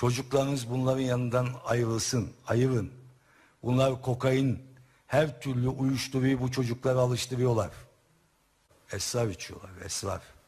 Çocuklarınız bunların yanından ayrılsın, ayırın. Bunlar kokain, her türlü uyuşturuyu bu çocuklara alıştırıyorlar. Esrar içiyorlar, esrar.